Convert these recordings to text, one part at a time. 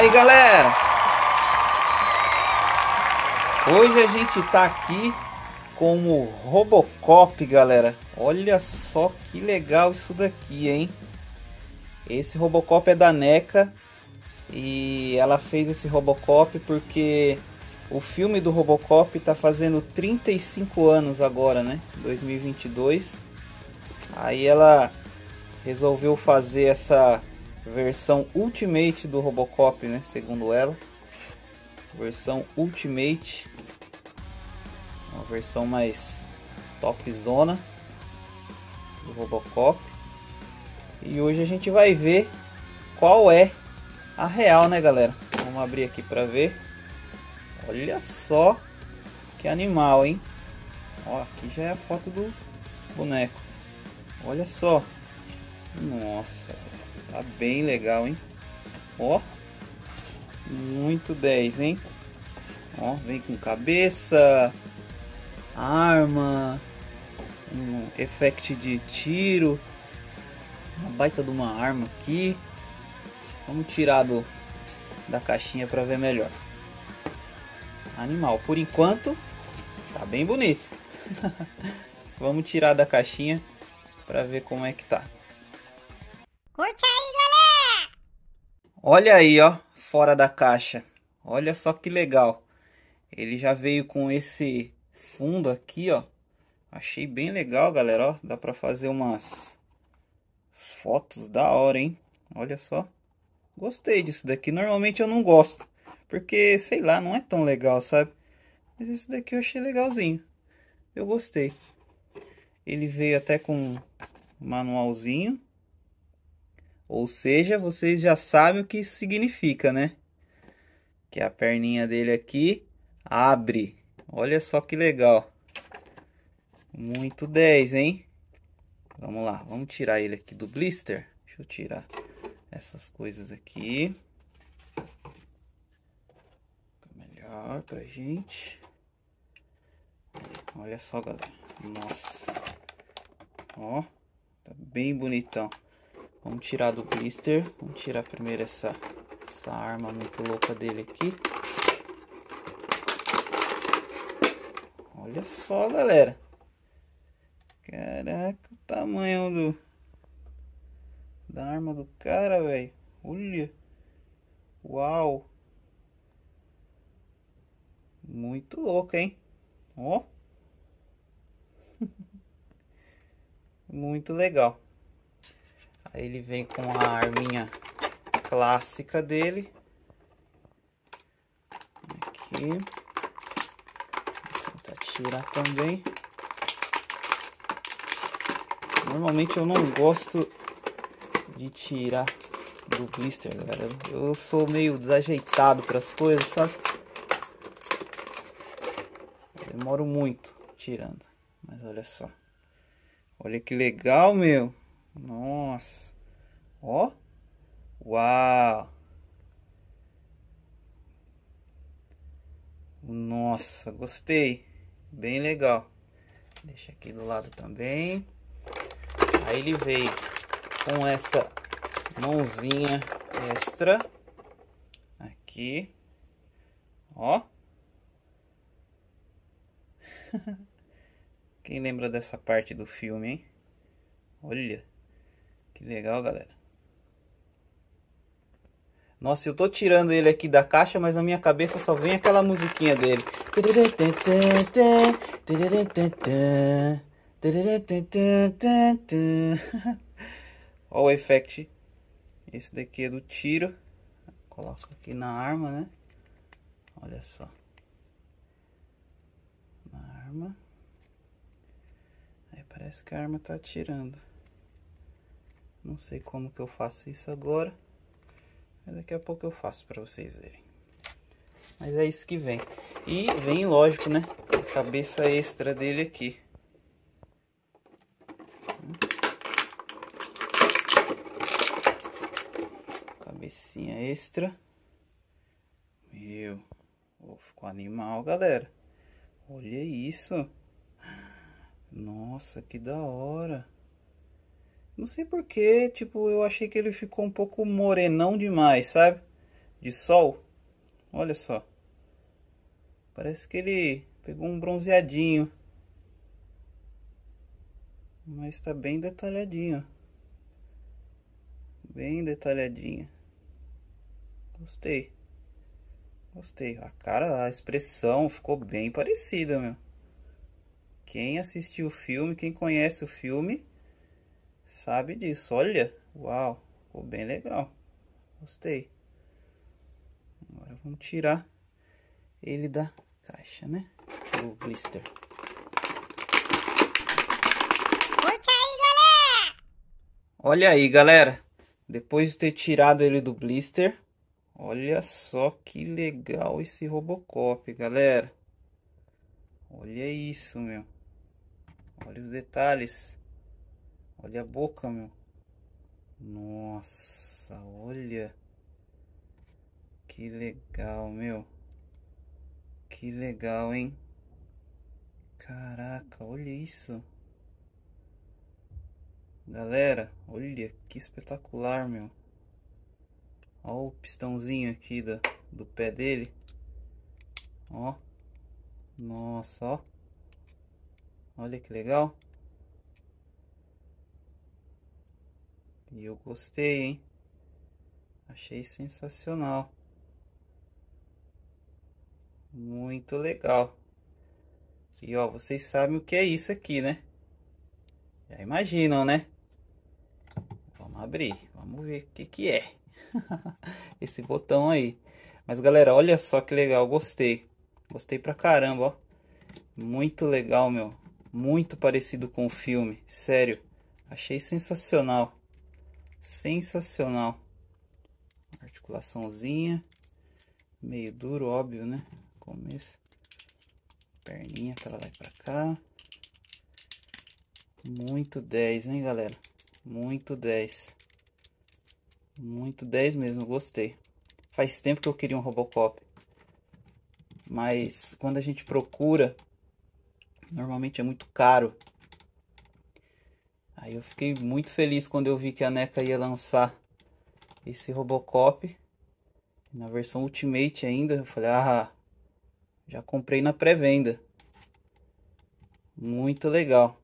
aí, galera! Hoje a gente tá aqui com o Robocop, galera. Olha só que legal isso daqui, hein? Esse Robocop é da NECA e ela fez esse Robocop porque o filme do Robocop tá fazendo 35 anos agora, né? 2022. Aí ela resolveu fazer essa versão Ultimate do Robocop, né? Segundo ela. Versão Ultimate. Uma versão mais top zona do Robocop. E hoje a gente vai ver qual é a real, né, galera? Vamos abrir aqui para ver. Olha só que animal, hein? Ó, aqui já é a foto do boneco. Olha só. Nossa, Tá bem legal, hein? Ó. Muito 10, hein? Ó, vem com cabeça, arma, um effect de tiro, uma baita de uma arma aqui. Vamos tirar do, da caixinha para ver melhor. Animal, por enquanto tá bem bonito. Vamos tirar da caixinha para ver como é que tá. Curte aí! Olha aí, ó, fora da caixa. Olha só que legal. Ele já veio com esse fundo aqui, ó. Achei bem legal, galera, ó. Dá pra fazer umas fotos da hora, hein? Olha só. Gostei disso daqui. Normalmente eu não gosto. Porque, sei lá, não é tão legal, sabe? Mas esse daqui eu achei legalzinho. Eu gostei. Ele veio até com um manualzinho. Ou seja, vocês já sabem o que isso significa, né? Que a perninha dele aqui abre. Olha só que legal. Muito 10, hein? Vamos lá, vamos tirar ele aqui do blister. Deixa eu tirar essas coisas aqui. Fica melhor pra gente. Olha só, galera. Nossa. Ó, tá bem bonitão. Vamos tirar do blister. Vamos tirar primeiro essa, essa arma muito louca dele aqui. Olha só, galera. Caraca, o tamanho do... Da arma do cara, velho. Olha. Uau. Muito louco, hein? Ó. Muito legal. Aí ele vem com a arminha clássica dele. Aqui. Vou tentar tirar também. Normalmente eu não gosto de tirar do blister, galera. Eu sou meio desajeitado para as coisas, sabe? Eu demoro muito tirando. Mas olha só. Olha que legal, meu. Nossa. Ó. Uau. Nossa, gostei. Bem legal. Deixa aqui do lado também. Aí ele veio com essa mãozinha extra. Aqui. Ó. Quem lembra dessa parte do filme, hein? Olha. Que legal, galera. Nossa, eu tô tirando ele aqui da caixa, mas na minha cabeça só vem aquela musiquinha dele. Olha o effect. Esse daqui é do tiro. Coloca aqui na arma, né? Olha só. Na arma. Aí parece que a arma tá atirando. Não sei como que eu faço isso agora. Mas daqui a pouco eu faço para vocês verem. Mas é isso que vem. E vem, lógico, né? A cabeça extra dele aqui. Cabecinha extra. Meu. Oh, ficou animal, galera. Olha isso. Nossa, que da hora. Não sei porquê, tipo, eu achei que ele ficou um pouco morenão demais, sabe? De sol. Olha só. Parece que ele pegou um bronzeadinho. Mas tá bem detalhadinho. Bem detalhadinho. Gostei. Gostei. A cara, a expressão ficou bem parecida, meu. Quem assistiu o filme, quem conhece o filme sabe disso. Olha, uau, ficou bem legal. Gostei. Agora vamos tirar ele da caixa, né? O blister. Olha aí, galera. Depois de ter tirado ele do blister, olha só que legal esse Robocop, galera. Olha isso, meu. Olha os detalhes. Olha a boca, meu. Nossa, olha. Que legal, meu. Que legal, hein? Caraca, olha isso. Galera, olha que espetacular, meu. Olha o pistãozinho aqui da, do pé dele. Ó. Nossa, ó. Olha que legal. E eu gostei, hein? Achei sensacional. Muito legal. E ó, vocês sabem o que é isso aqui, né? Já imaginam, né? Vamos abrir, vamos ver o que que é. Esse botão aí. Mas galera, olha só que legal, gostei. Gostei pra caramba, ó. Muito legal, meu. Muito parecido com o filme, sério. Achei sensacional sensacional. Articulaçãozinha, meio duro, óbvio, né? Começo, perninha para lá e para cá. Muito 10, hein, galera? Muito 10. Muito 10 mesmo, gostei. Faz tempo que eu queria um Robocop. Mas quando a gente procura, normalmente é muito caro. Aí eu fiquei muito feliz quando eu vi que a NECA ia lançar esse Robocop. Na versão Ultimate ainda. Eu falei, ah, já comprei na pré-venda. Muito legal.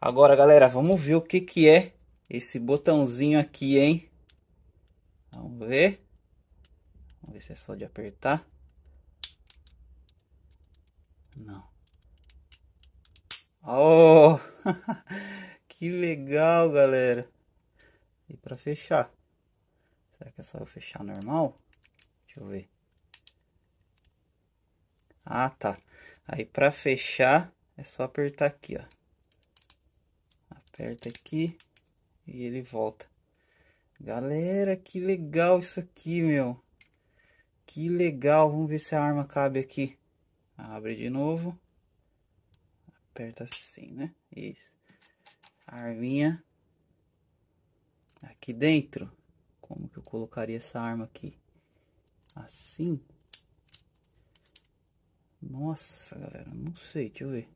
Agora, galera, vamos ver o que, que é esse botãozinho aqui, hein? Vamos ver. Vamos ver se é só de apertar. Não. Oh! Que legal, galera. E para fechar. Será que é só eu fechar normal? Deixa eu ver. Ah, tá. Aí para fechar é só apertar aqui, ó. Aperta aqui e ele volta. Galera, que legal isso aqui, meu. Que legal. Vamos ver se a arma cabe aqui. Abre de novo. Aperta assim, né? Isso arminha aqui dentro. Como que eu colocaria essa arma aqui? Assim? Nossa, galera, não sei, deixa eu ver.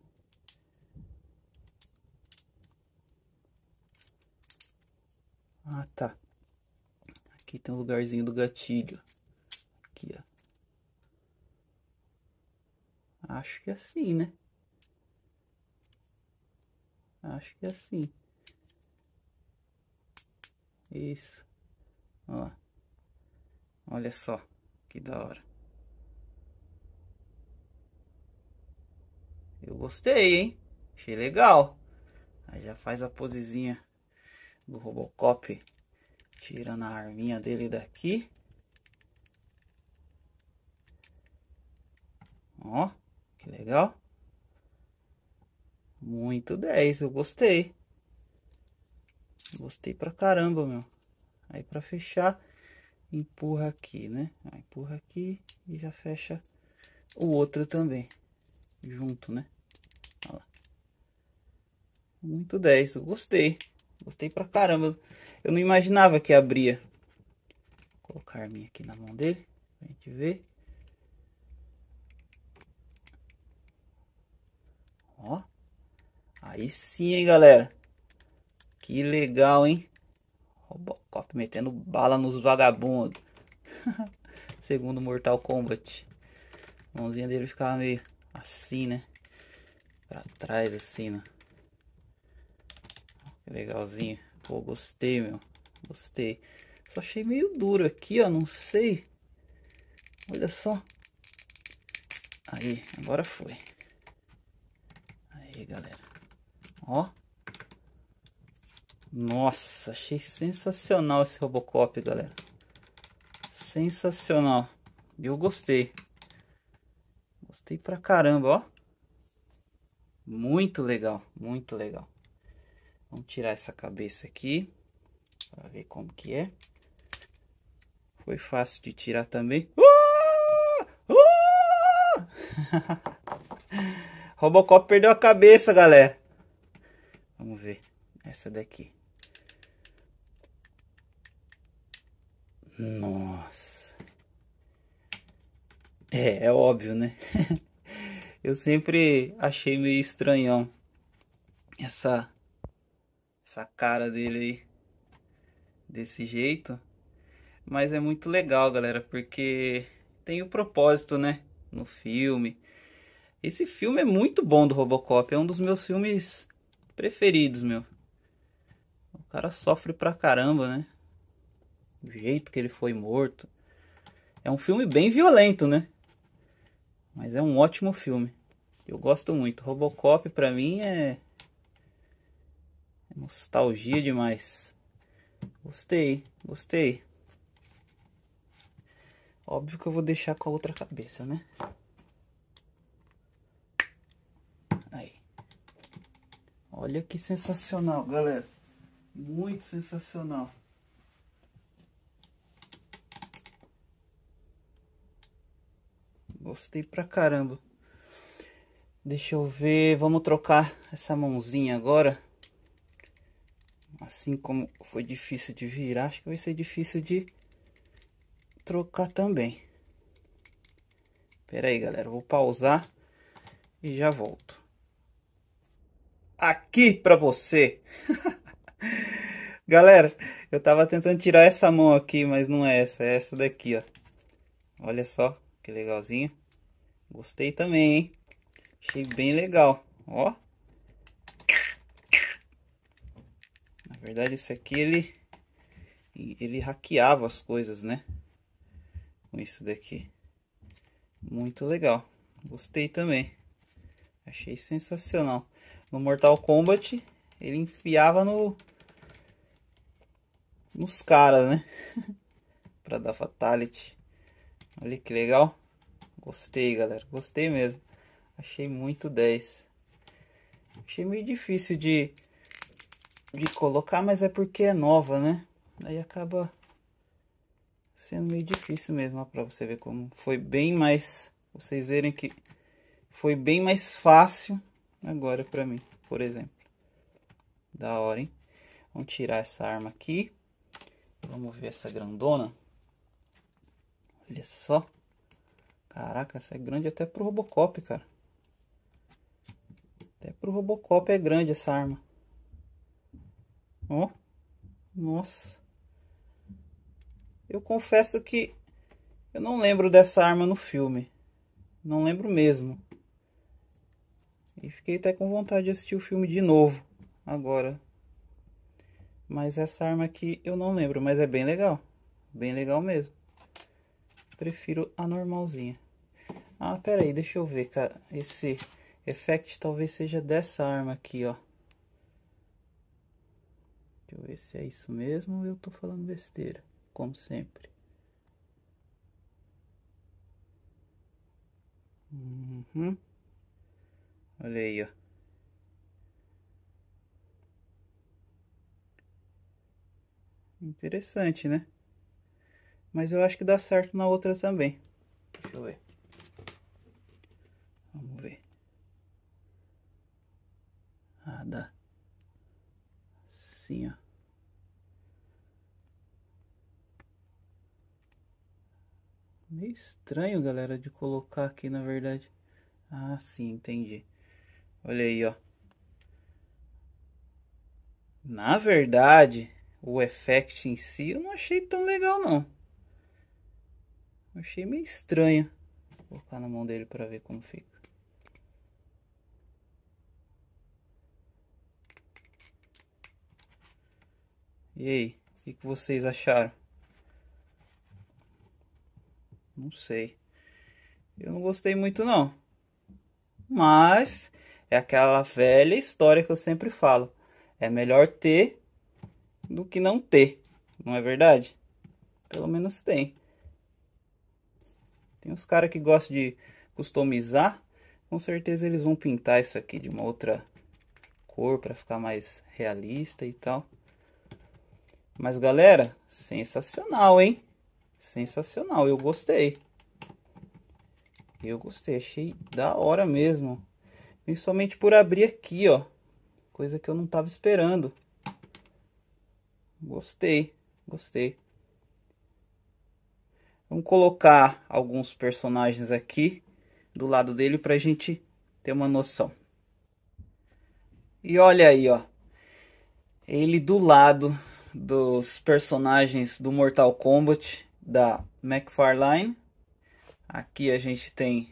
Ah, tá. Aqui tem um lugarzinho do gatilho. Aqui, ó. Acho que é assim, né? Acho que é assim. Isso. Ó. Olha só. Que da hora. Eu gostei, hein? Achei legal. Aí já faz a posezinha do Robocop. Tirando a arminha dele daqui. Ó, que legal. Muito 10, eu gostei. Gostei pra caramba, meu. Aí pra fechar, empurra aqui, né? Aí, empurra aqui e já fecha o outro também. Junto, né? Olha lá. Muito 10, eu gostei. Gostei pra caramba. Eu não imaginava que abria. Vou colocar a minha aqui na mão dele. Pra gente ver. Ó. Aí sim, hein, galera. Que legal, hein? Robocop metendo bala nos vagabundos. Segundo Mortal Kombat. A mãozinha dele ficava meio assim, né? Pra trás, assim, né? Que legalzinho. Pô, gostei, meu. Gostei. Só achei meio duro aqui, ó. Não sei. Olha só. Aí, agora foi. Aí, galera. Ó. Nossa, achei sensacional esse Robocop, galera. Sensacional. Eu gostei. Gostei pra caramba, ó. Muito legal, muito legal. Vamos tirar essa cabeça aqui. Pra ver como que é. Foi fácil de tirar também. Uh! Uh! Robocop perdeu a cabeça, galera. Vamos ver essa daqui. Nossa. É, é óbvio, né? Eu sempre achei meio estranhão essa essa cara dele aí desse jeito. Mas é muito legal, galera, porque tem o um propósito, né, no filme. Esse filme é muito bom do RoboCop, é um dos meus filmes preferidos, meu. O cara sofre pra caramba, né? O jeito que ele foi morto. É um filme bem violento, né? Mas é um ótimo filme. Eu gosto muito. Robocop pra mim é. é nostalgia demais. Gostei, gostei. Óbvio que eu vou deixar com a outra cabeça, né? Olha que sensacional, galera. Muito sensacional. Gostei pra caramba. Deixa eu ver, vamos trocar essa mãozinha agora. Assim como foi difícil de virar, acho que vai ser difícil de trocar também. Pera aí, galera, vou pausar e já volto aqui para você. Galera, eu tava tentando tirar essa mão aqui, mas não é essa, é essa daqui, ó. Olha só, que legalzinho. Gostei também, hein? Achei bem legal, ó. Na verdade, esse aqui, ele... Ele hackeava as coisas, né? Com isso daqui. Muito legal. Gostei também. Achei sensacional no Mortal Kombat, ele enfiava no nos caras, né? pra dar fatality. Olha que legal. Gostei, galera. Gostei mesmo. Achei muito 10. Achei meio difícil de, de colocar, mas é porque é nova, né? Aí acaba sendo meio difícil mesmo, ó, pra você ver como foi bem mais... Vocês verem que foi bem mais fácil agora para mim, por exemplo. Da hora, hein? Vamos tirar essa arma aqui. Vamos ver essa grandona. Olha só. Caraca, essa é grande até pro Robocop, cara. Até pro Robocop é grande essa arma. Ó. Nossa. Eu confesso que eu não lembro dessa arma no filme. Não lembro mesmo. E fiquei até com vontade de assistir o filme de novo, agora. Mas essa arma aqui eu não lembro, mas é bem legal. Bem legal mesmo. Prefiro a normalzinha. Ah, pera aí, deixa eu ver, cara. Esse effect talvez seja dessa arma aqui, ó. Deixa eu ver se é isso mesmo ou eu tô falando besteira, como sempre. Uhum. Olha aí, ó. Interessante, né? Mas eu acho que dá certo na outra também. Deixa eu ver. Vamos ver. Ah, dá. Assim, ó. Meio estranho, galera, de colocar aqui, na verdade. Ah, sim, entendi. Olha aí, ó. Na verdade, o effect em si eu não achei tão legal, não. Achei meio estranho. Vou colocar na mão dele para ver como fica. E aí, o que, que vocês acharam? Não sei. Eu não gostei muito não. Mas é aquela velha história que eu sempre falo. É melhor ter do que não ter, não é verdade? Pelo menos tem. Tem uns caras que gostam de customizar, com certeza eles vão pintar isso aqui de uma outra cor para ficar mais realista e tal. Mas galera, sensacional, hein? Sensacional, eu gostei. Eu gostei, achei da hora mesmo. Principalmente por abrir aqui, ó. Coisa que eu não tava esperando. Gostei, gostei. Vamos colocar alguns personagens aqui do lado dele pra gente ter uma noção. E olha aí, ó. Ele do lado dos personagens do Mortal Kombat da McFarlane. Aqui a gente tem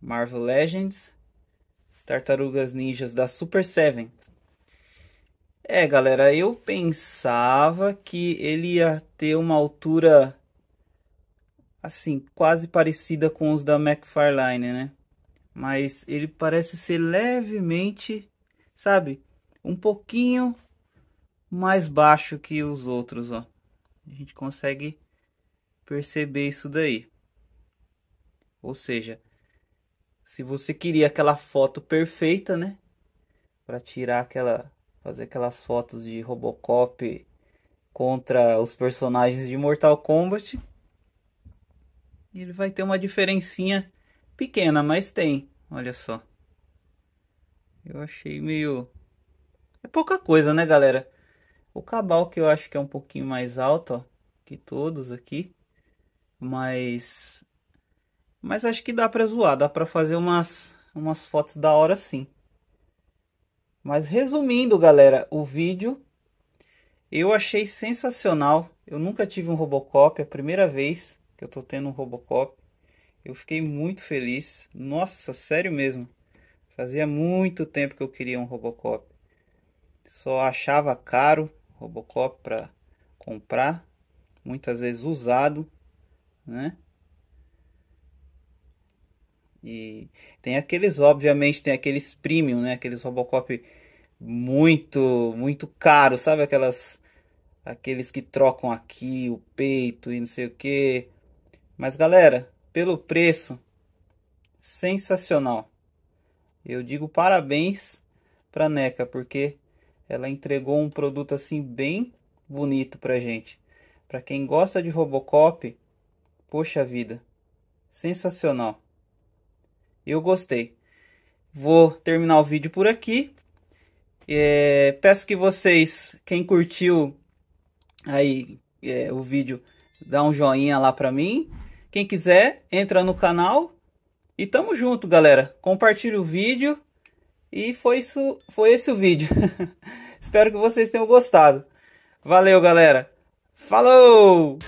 Marvel Legends. Tartarugas Ninjas da Super Seven. É, galera, eu pensava que ele ia ter uma altura assim, quase parecida com os da McFarlane, né? Mas ele parece ser levemente, sabe, um pouquinho mais baixo que os outros, ó. A gente consegue perceber isso daí. Ou seja, se você queria aquela foto perfeita, né? Para tirar aquela, fazer aquelas fotos de Robocop contra os personagens de Mortal Kombat, ele vai ter uma diferencinha pequena, mas tem. Olha só. Eu achei meio é pouca coisa, né, galera? O cabal que eu acho que é um pouquinho mais alto, ó, que todos aqui, mas mas acho que dá pra zoar, dá pra fazer umas, umas fotos da hora sim. Mas resumindo, galera, o vídeo eu achei sensacional. Eu nunca tive um Robocop, é a primeira vez que eu tô tendo um Robocop. Eu fiquei muito feliz. Nossa, sério mesmo. Fazia muito tempo que eu queria um Robocop. Só achava caro Robocop para comprar, muitas vezes usado, né? E tem aqueles, obviamente, tem aqueles premium, né? Aqueles Robocop muito, muito caro, sabe? Aquelas, aqueles que trocam aqui o peito e não sei o que. Mas galera, pelo preço, sensacional. Eu digo parabéns pra NECA, porque ela entregou um produto assim bem bonito pra gente. Pra quem gosta de Robocop, poxa vida, sensacional. Eu gostei. Vou terminar o vídeo por aqui. É, peço que vocês, quem curtiu aí é, o vídeo, dá um joinha lá para mim. Quem quiser, entra no canal. E tamo junto, galera. Compartilha o vídeo. E foi, isso, foi esse o vídeo. Espero que vocês tenham gostado. Valeu, galera. Falou!